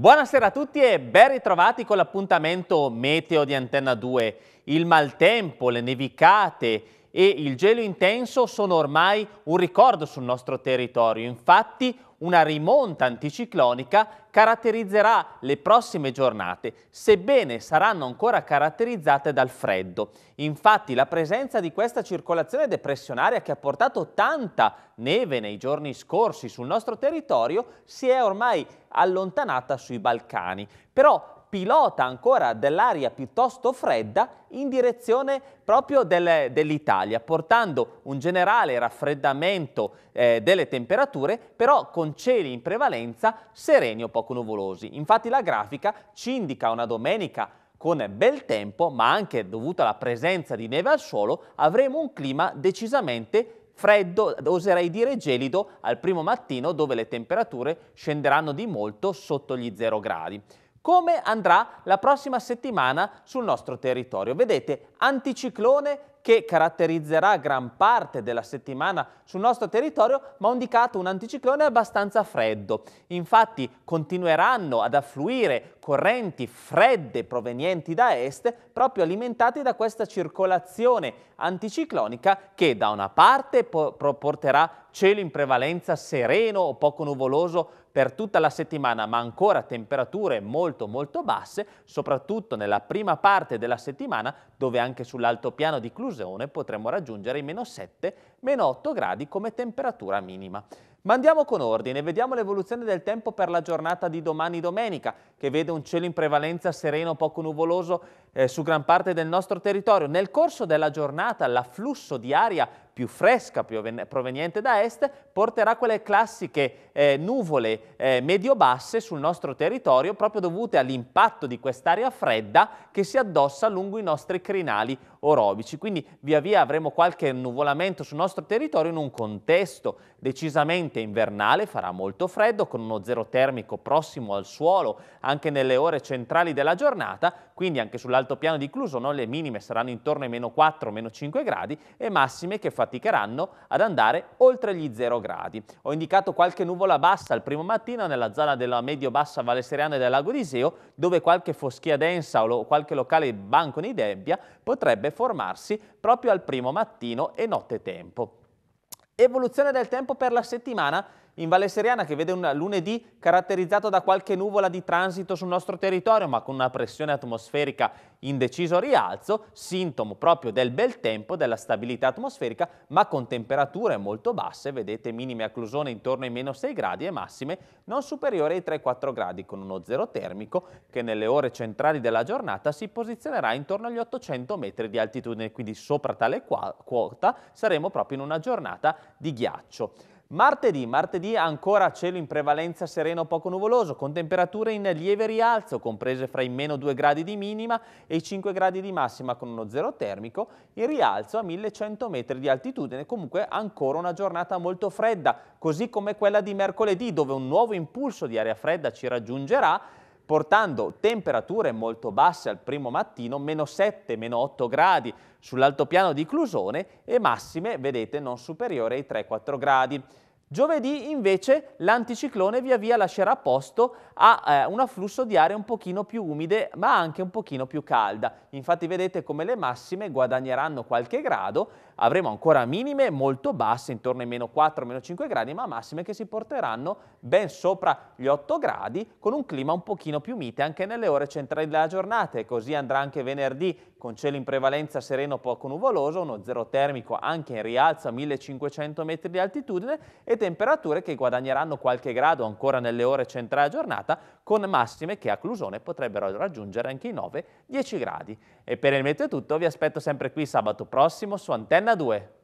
Buonasera a tutti e ben ritrovati con l'appuntamento meteo di Antenna 2. Il maltempo, le nevicate, e il gelo intenso sono ormai un ricordo sul nostro territorio. Infatti una rimonta anticiclonica caratterizzerà le prossime giornate, sebbene saranno ancora caratterizzate dal freddo. Infatti la presenza di questa circolazione depressionaria che ha portato tanta neve nei giorni scorsi sul nostro territorio si è ormai allontanata sui Balcani. Però pilota ancora dell'aria piuttosto fredda in direzione proprio del, dell'Italia, portando un generale raffreddamento eh, delle temperature, però con cieli in prevalenza sereni o poco nuvolosi. Infatti la grafica ci indica una domenica con bel tempo, ma anche dovuta alla presenza di neve al suolo, avremo un clima decisamente freddo, oserei dire gelido, al primo mattino dove le temperature scenderanno di molto sotto gli 0 gradi come andrà la prossima settimana sul nostro territorio. Vedete, anticiclone che caratterizzerà gran parte della settimana sul nostro territorio, ma ho indicato un anticiclone abbastanza freddo. Infatti continueranno ad affluire correnti fredde provenienti da est, proprio alimentate da questa circolazione anticiclonica che da una parte porterà cielo in prevalenza sereno o poco nuvoloso per tutta la settimana, ma ancora temperature molto molto basse, soprattutto nella prima parte della settimana, dove anche sull'altopiano di Clusione potremo raggiungere i meno 7, meno 8 gradi come temperatura minima. Ma andiamo con ordine, vediamo l'evoluzione del tempo per la giornata di domani domenica, che vede un cielo in prevalenza sereno, poco nuvoloso eh, su gran parte del nostro territorio. Nel corso della giornata l'afflusso di aria più fresca più proveniente da est porterà quelle classiche eh, nuvole eh, medio-basse sul nostro territorio proprio dovute all'impatto di quest'aria fredda che si addossa lungo i nostri crinali orobici. Quindi via via avremo qualche nuvolamento sul nostro territorio in un contesto decisamente invernale, farà molto freddo con uno zero termico prossimo al suolo anche nelle ore centrali della giornata, quindi anche sull'altopiano di Clusono le minime saranno intorno ai meno 4, meno 5 gradi e massime che faticheranno ad andare oltre gli 0 gradi. Ho indicato qualche nuvola bassa al primo mattino nella zona della medio-bassa Valle Seriana del Lago di Iseo, dove qualche foschia densa o lo, qualche locale banco di debbia potrebbe dovrebbe formarsi proprio al primo mattino e notte tempo. Evoluzione del tempo per la settimana in Valle Seriana che vede un lunedì caratterizzato da qualche nuvola di transito sul nostro territorio, ma con una pressione atmosferica in deciso rialzo, sintomo proprio del bel tempo, della stabilità atmosferica, ma con temperature molto basse, vedete minime a intorno ai meno 6 gradi e massime non superiori ai 3-4 gradi, con uno zero termico che nelle ore centrali della giornata si posizionerà intorno agli 800 metri di altitudine, quindi sopra tale quota saremo proprio in una giornata di ghiaccio. Martedì, martedì ancora cielo in prevalenza sereno poco nuvoloso, con temperature in lieve rialzo, comprese fra i meno 2 gradi di minima e i 5 gradi di massima con uno zero termico, in rialzo a 1100 metri di altitudine, comunque ancora una giornata molto fredda, così come quella di mercoledì dove un nuovo impulso di aria fredda ci raggiungerà portando temperature molto basse al primo mattino, meno 7, meno 8 gradi sull'altopiano di Clusone e massime, vedete, non superiori ai 3-4 gradi. Giovedì invece l'anticiclone via via lascerà posto a eh, un afflusso di aria un pochino più umide ma anche un pochino più calda. Infatti vedete come le massime guadagneranno qualche grado, avremo ancora minime molto basse intorno ai meno 4, meno 5 gradi ma massime che si porteranno ben sopra gli 8 gradi con un clima un pochino più mite anche nelle ore centrali della giornata e così andrà anche venerdì con cielo in prevalenza sereno poco nuvoloso, uno zero termico anche in rialzo a 1500 metri di altitudine e temperature che guadagneranno qualche grado ancora nelle ore centrali della giornata, con massime che a Clusone potrebbero raggiungere anche i 9-10 gradi. E per il momento è tutto, vi aspetto sempre qui sabato prossimo su Antenna 2.